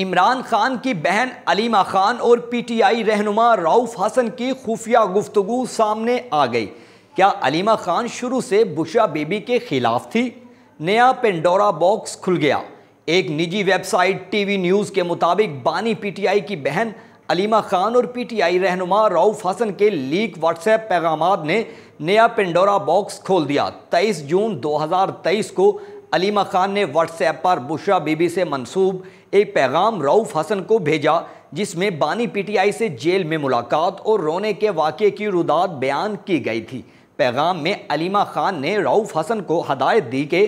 इमरान खान की बहन अलीमा खान और पीटीआई रहनुमा राउफ हसन की खुफिया गुफ्तगु सामने आ गई क्या अलीमा खान शुरू से बुशा बेबी के खिलाफ थी नया पेंडोरा बॉक्स खुल गया एक निजी वेबसाइट टीवी न्यूज़ के मुताबिक बानी पीटीआई की बहन अलीमा खान और पीटीआई रहनुमा राउफ हसन के लीक व्हाट्सएप पैगाम ने नया पेंडोरा बॉक्स खोल दिया 23 जून 2023 को अलीमा खान ने व्हाट्सएप पर बुशा बीबी से मंसूब एक पैगाम रऊफ हसन को भेजा जिसमें बानी पीटीआई से जेल में मुलाकात और रोने के वाक़े की रुदात बयान की गई थी पैगाम में अलीमा खान ने रऊफ हसन को हदायत दी कि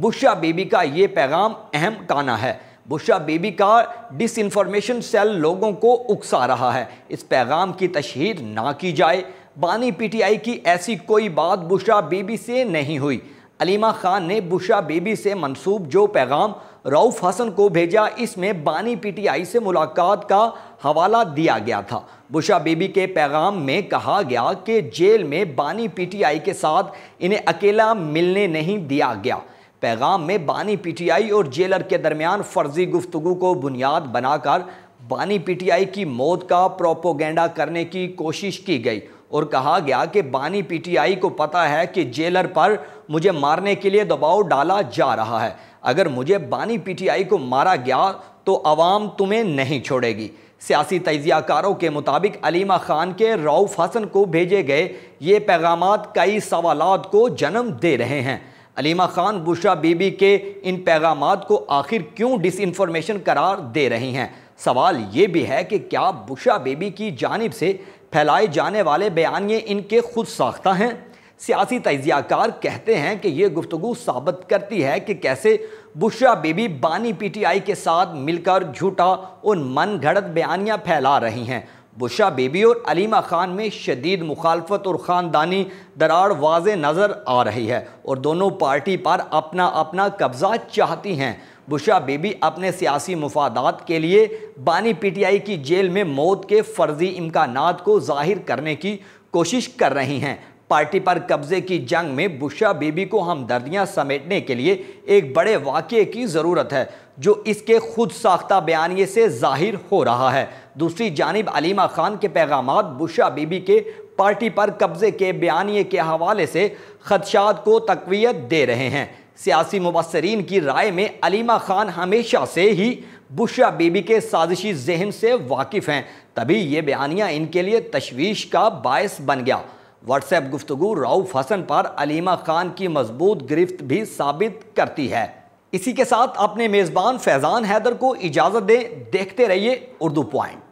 बुशा बेबी का ये पैगाम अहम काना है बुशा बीबी का डिसइंफॉर्मेशन सेल लोगों को उकसा रहा है इस पैगाम की तशहर ना की जाए बानी पीटीआई की ऐसी कोई बात बुशा बीबी से नहीं हुई अलीमा खान ने बुशा बीबी से मंसूब जो पैगाम रऊफ़ हसन को भेजा इसमें बानी पीटीआई से मुलाकात का हवाला दिया गया था बुशा बीबी के पैगाम में कहा गया कि जेल में बानी पीटीआई के साथ इन्हें अकेला मिलने नहीं दिया गया पैगाम में बानी पीटीआई और जेलर के दरमियान फर्जी गुफ्तु को बुनियाद बनाकर बानी पीटीआई की मौत का प्रोपोगेंडा करने की कोशिश की गई और कहा गया कि बानी पीटीआई को पता है कि जेलर पर मुझे मारने के लिए दबाव डाला जा रहा है अगर मुझे बानी पीटीआई को मारा गया तो अवाम तुम्हें नहीं छोड़ेगी सियासी तजियाकारों के मुताबिक अलीमा खान के राउफ हसन को भेजे गए ये पैगाम कई सवाल को जन्म दे रहे हैं अलीमा खान बुशा बीबी के इन पैगाम को आखिर क्यों डिसइंफॉर्मेशन करार दे रही हैं सवाल ये भी है कि क्या बुशा बेबी की जानब से फैलाए जाने वाले बयानिए इनके खुद साख्ता हैं सियासी तजियाकार कहते हैं कि ये गुफ्तु साबित करती है कि कैसे बुशा बेबी बानी पी टी आई के साथ मिलकर झूठा और मन घड़त बयानियाँ फैला रही हैं बुशा बेबी और अलीमा खान में शदीद मुखालफत और ख़ानदानी दरार वाज नज़र आ रही है और दोनों पार्टी पर अपना अपना कब्ज़ा चाहती हैं बुशा बेबी अपने सियासी मफादात के लिए बानी पीटीआई की जेल में मौत के फर्जी इम्कान को जाहिर करने की कोशिश कर रही हैं पार्टी पर कब्जे की जंग में बुशा बेबी को हमदर्दियां समेटने के लिए एक बड़े वाक़े की ज़रूरत है जो इसके खुद साख्ता बयानी से जाहिर हो रहा है दूसरी जानब अलीमा खान के पैगाम बुशा बीबी के पार्टी पर कब्जे के बयानी के हवाले से खदशात को तकवीत दे रहे हैं सियासी मुबसरीन की राय में अलीमा खान हमेशा से ही बुशा बीबी के साजिशी जहन से वाकिफ़ हैं तभी ये बयानिया इनके लिए तशवीश का बायस बन गया व्हाट्सएप गुफ्तु राउफ हसन पर अलीमा खान की मजबूत गिरफ्त भी साबित करती है इसी के साथ अपने मेज़बान फैज़ान हैदर को इजाज़त दें देखते रहिए उर्दू पॉइंट